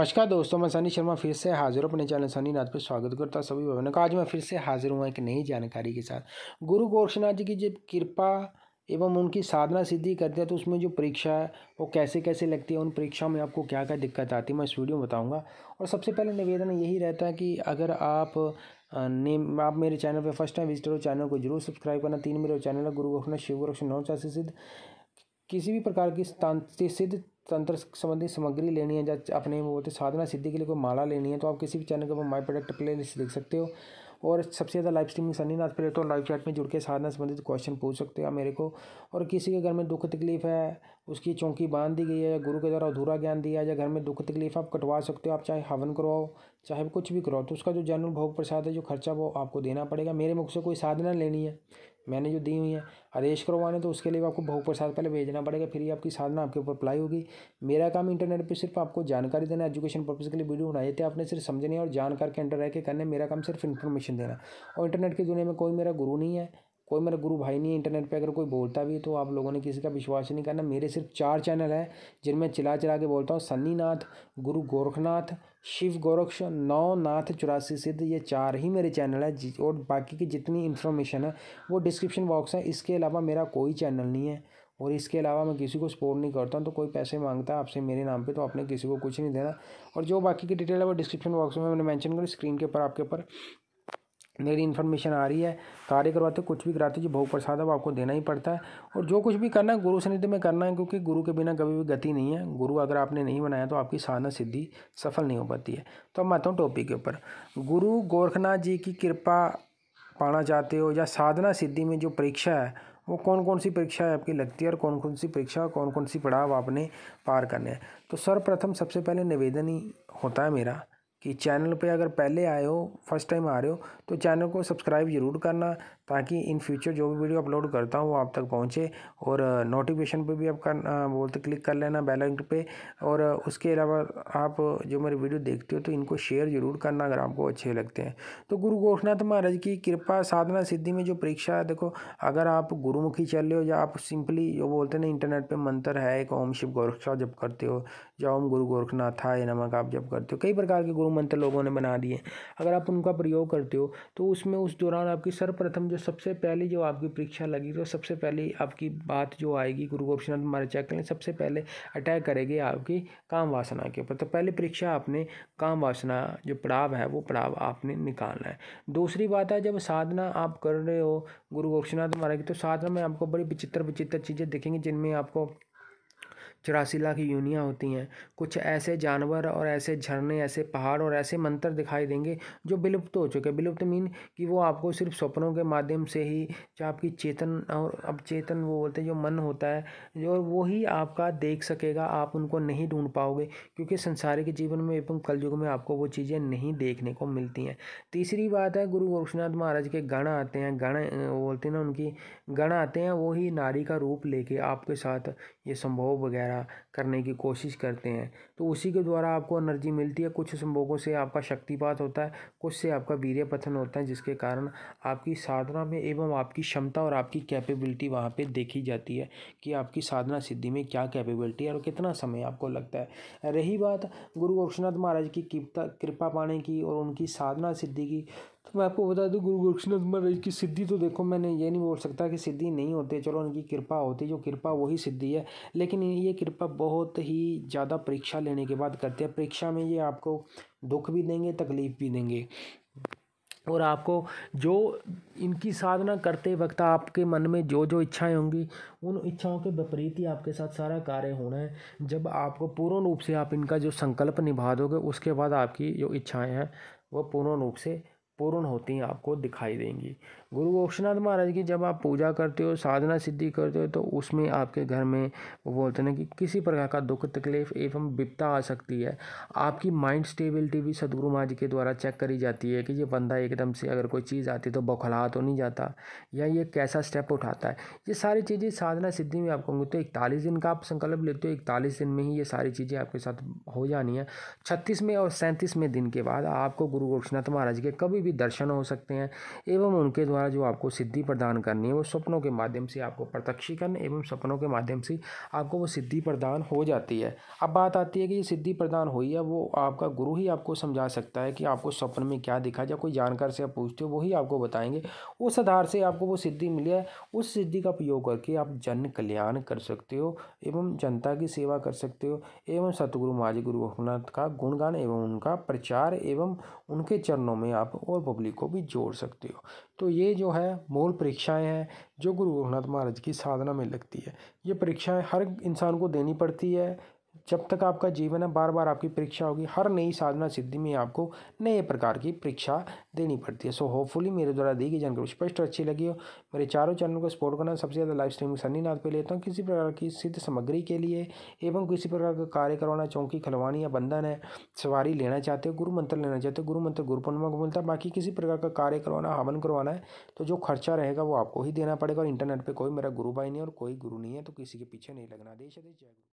नमस्कार दोस्तों मैं सनी शर्मा फिर से हाजिर हूँ अपने चैनल सनी नाथ पर स्वागत करता सभी भवनों का आज मैं फिर से हाजिर हुआ एक नई जानकारी के साथ गुरु गोरक्षनाथ जी की जब कृपा एवं उनकी साधना सिद्धि करते हैं तो उसमें जो परीक्षा है वो कैसे कैसे लगती है उन परीक्षाओं में आपको क्या क्या दिक्कत आती है मैं इस वीडियो में बताऊँगा और सबसे पहले निवेदन यही रहता है कि अगर आप नेम आप मेरे चैनल पर फर्स्ट टाइम विजिटर हो चैनल को जरूर सब्सक्राइब करना तीन मेरे चैनल है गुरु गोरक्षनाथ शिव गोरक्षनाथ सिद्ध किसी भी प्रकार की सिद्ध तंत्र संबंधी सामग्री लेनी है या अपने वो होते साधना सिद्धि के लिए कोई माला लेनी है तो आप किसी भी चैनल के ऊपर माई प्रोडक्ट प्ले लिस्ट देख सकते हो और सबसे ज़्यादा लाइव स्ट्रीमिंग सनीनाथ प्ले तो लाइव चैट में जुड़ के साधना संबंधित क्वेश्चन पूछ सकते हो आप मेरे को और किसी के घर में दुख तकलीफ है उसकी चौंकी बांध दी गई है गुरु के द्वारा अधूरा ज्ञान दिया या घर में दुख तकलीफ आप कटवा सकते हो आप चाहे हवन करवाओ चाहे कुछ भी करो तो उसका जो जनरल भोग प्रसाद है जो खर्चा वो आपको देना पड़ेगा मेरे मुख से कोई साधना लेनी है मैंने जो दी हुई है आदेश करवाने तो उसके लिए आपको भोग प्रसाद पहले भेजना पड़ेगा फिर ये आपकी साधना आपके ऊपर अप्लाई होगी मेरा काम इंटरनेट पे सिर्फ आपको जानकारी देना एजुकेशन पर्पज़ के लिए वीडियो बनाए थे आपने सिर्फ समझने और जानकार के अंडर रह के करने मेरा काम सिर्फ इन्फॉर्मेशन देना और इंटरनेट की दुनिया में कोई मेरा गुरु नहीं है कोई मेरा गुरु भाई नहीं है इंटरनेट पे अगर कोई बोलता भी है तो आप लोगों ने किसी का विश्वास नहीं करना मेरे सिर्फ चार चैनल हैं जिनमें चिला चिला के बोलता हूँ सन्नीनाथ गुरु गोरखनाथ शिव गोरक्ष नौ नाथ चौरासी सिद्ध ये चार ही मेरे चैनल हैं और बाकी की जितनी इन्फॉर्मेशन है वो डिस्क्रिप्शन बॉक्स है इसके अलावा मेरा कोई चैनल नहीं है और इसके अलावा मैं किसी को सपोर्ट नहीं करता हूँ तो कोई पैसे मांगता है आपसे मेरे नाम पे तो आपने किसी को कुछ नहीं देना और जो बाकी की डिटेल है वो डिस्क्रिप्शन बॉक्स में मैंने मेंशन करी स्क्रीन के ऊपर आपके ऊपर मेरी इन्फॉर्मेशन आ रही है कार्य करवाते हो कुछ भी कराते हो जो भोग प्रसाद अब आपको देना ही पड़ता है और जो कुछ भी करना है गुरु सनिधि में करना है क्योंकि गुरु के बिना कभी भी गति नहीं है गुरु अगर आपने नहीं बनाया तो आपकी साधना सिद्धि सफल नहीं हो पाती है तो अब मैं आता हूँ टॉपिक के ऊपर गुरु गोरखनाथ जी की कृपा पाना चाहते हो या साधना सिद्धि में जो परीक्षा है वो कौन कौन सी परीक्षाएँ आपकी लगती है और कौन कौन सी परीक्षा कौन कौन सी पड़ाव आपने पार करने हैं तो सर्वप्रथम सबसे पहले निवेदन ही होता है मेरा कि चैनल पे अगर पहले आए हो फर्स्ट टाइम आ रहे हो तो चैनल को सब्सक्राइब ज़रूर करना ताकि इन फ्यूचर जो भी वीडियो अपलोड करता हूँ वो आप तक पहुँचे और नोटिफिकेशन पर भी आपका बोलते क्लिक कर लेना बेल आइकन पे और उसके अलावा आप जो मेरे वीडियो देखते हो तो इनको शेयर जरूर करना अगर आपको अच्छे लगते हैं तो गुरु गोरखनाथ महाराज की कृपा साधना सिद्धि में जो परीक्षा है देखो अगर आप गुरुमुखी चल रहे हो या आप सिंपली जो बोलते हैं ना इंटरनेट पर मंत्र है एक ओम शिव गोरक्षा जब करते हो या ओम गुरु गोरखनाथ हाय नमक आप जब करते हो कई प्रकार के गुरु मंत्र लोगों ने बना दिए अगर आप उनका प्रयोग करते हो तो उसमें उस दौरान आपकी सर्वप्रथम जो सबसे पहले जो आपकी परीक्षा लगी तो सबसे पहले आपकी बात जो आएगी गुरु गोपीनाथ हमारे चेक लें सबसे पहले अटैक करेगी आपकी काम वासना के ऊपर तो पहले परीक्षा आपने काम वासना जो पड़ाव है वो पड़ाव आपने निकालना है दूसरी बात है जब साधना आप कर रहे हो गुरु गोपीनाथ महाराज की तो साधना में आपको बड़ी विचित्र विचित्र चीज़ें दिखेंगी जिनमें आपको चौरासी लाख यूनियाँ होती हैं कुछ ऐसे जानवर और ऐसे झरने ऐसे पहाड़ और ऐसे मंत्र दिखाई देंगे जो विलुप्त हो चुके विलुप्त मीन कि वो आपको सिर्फ सपनों के माध्यम से ही जो आपकी चेतन और अब चेतन वो बोलते हैं जो मन होता है जो वो ही आपका देख सकेगा आप उनको नहीं ढूंढ पाओगे क्योंकि संसारिक जीवन में एवं कलयुग में आपको वो चीज़ें नहीं देखने को मिलती हैं तीसरी बात है गुरु गोरक्षनाथ महाराज के गण आते हैं गण बोलते हैं ना उनकी गण आते हैं वो ही नारी का रूप लेके आपके साथ ये संभोग वगैरह करने की कोशिश करते हैं तो उसी के द्वारा आपको एनर्जी मिलती है कुछ संभोगों से आपका शक्तिपात होता है कुछ से आपका वीर्य पथन होता है जिसके कारण आपकी साधना में एवं आपकी क्षमता और आपकी कैपेबिलिटी वहाँ पर देखी जाती है कि आपकी साधना सिद्धि में क्या कैपेबिलिटी है और कितना समय आपको लगता है रही बात गुरु गोरक्षनाथ महाराज की कृपा पाने की और उनकी साधना सिद्धि की तो मैं आपको बता दूं गुरु गोरक्षनाथ महाराज की सिद्धि तो देखो मैंने ये नहीं बोल सकता कि सिद्धि नहीं होती चलो उनकी कृपा होती जो कृपा वही सिद्धि है लेकिन ये कृपा बहुत ही ज़्यादा परीक्षा लेने के बाद करते हैं परीक्षा में ये आपको दुख भी देंगे तकलीफ़ भी देंगे और आपको जो इनकी साधना करते वक्त आपके मन में जो जो इच्छाएं होंगी उन इच्छाओं के विपरीत ही आपके साथ सारा कार्य होना है जब आपको पूर्ण रूप से आप इनका जो संकल्प निभा दोगे उसके बाद आपकी जो इच्छाएं हैं वो पूर्ण रूप से पूर्ण होती हैं आपको दिखाई देंगी गुरु गोक्षनाथ महाराज की जब आप पूजा करते हो साधना सिद्धि करते हो तो उसमें आपके घर में वो बोलते हैं कि किसी प्रकार का दुख तकलीफ एवं विपता आ सकती है आपकी माइंड स्टेबिलिटी भी सदगुरु महाराज के द्वारा चेक करी जाती है कि ये बंदा एकदम से अगर कोई चीज़ आती तो बौखला तो नहीं जाता या ये कैसा स्टेप उठाता है ये सारी चीज़ें साधना सिद्धि में आपको कहूँगी तो इकतालीस दिन का आप संकल्प लेते हो इकतालीस दिन में ही ये सारी चीज़ें आपके साथ हो जानी है छत्तीसवें और सैंतीसवें दिन के बाद आपको गुरु गोक्षनाथ महाराज के कभी भी भी दर्शन हो सकते हैं एवं उनके द्वारा जो आपको सिद्धि प्रदान करनी है वो स्वप्नों के माध्यम से आपको प्रत्यक्षीकरण एवं सपनों के माध्यम से आपको वो सिद्धि प्रदान हो जाती है अब बात आती है कि ये सिद्धि प्रदान हुई है वो आपका गुरु ही आपको समझा सकता है कि आपको स्वप्न में क्या दिखा या कोई जानकार से आप पूछते हो वही आपको बताएंगे उस आधार से आपको वो सिद्धि मिली है उस सिद्धि का उपयोग करके आप जन कल्याण कर सकते हो एवं जनता की सेवा कर सकते हो एवं सतगुरु माजी गुरु का गुणगान एवं उनका प्रचार एवं उनके चरणों में आप और और पब्लिक को भी जोड़ सकते हो तो ये जो है मूल परीक्षाएं हैं जो गुरु गोरखनाथ महाराज की साधना में लगती है ये परीक्षाएं हर इंसान को देनी पड़ती है जब तक आपका जीवन है बार बार आपकी परीक्षा होगी हर नई साधना सिद्धि में आपको नए प्रकार की परीक्षा देनी पड़ती है सो होपफुली मेरे द्वारा दी गई जानकारी स्पष्ट और अच्छी लगी हो मेरे चारों चैनल को सपोर्ट करना सबसे ज़्यादा लाइव स्ट्रीमिंग सनी नाथ पे लेता हूँ किसी प्रकार की सिद्ध सामग्री के लिए एवं किसी प्रकार का कार्य करवाना चौंकी खलवानी या बंधन है सवारी लेना चाहते हो गुरु मंत्र लेना चाहते हो गुरु मंत्र गुरु पूर्णिमा को मिलता है बाकी किसी प्रकार का कार्य करवाना हवन करवाना है तो जो खर्चा रहेगा वो आपको ही देना पड़ेगा और इंटरनेट पर कोई मेरा गुरु भाई नहीं और कोई गुरु नहीं है तो किसी के पीछे नहीं लगना देश जय गुरु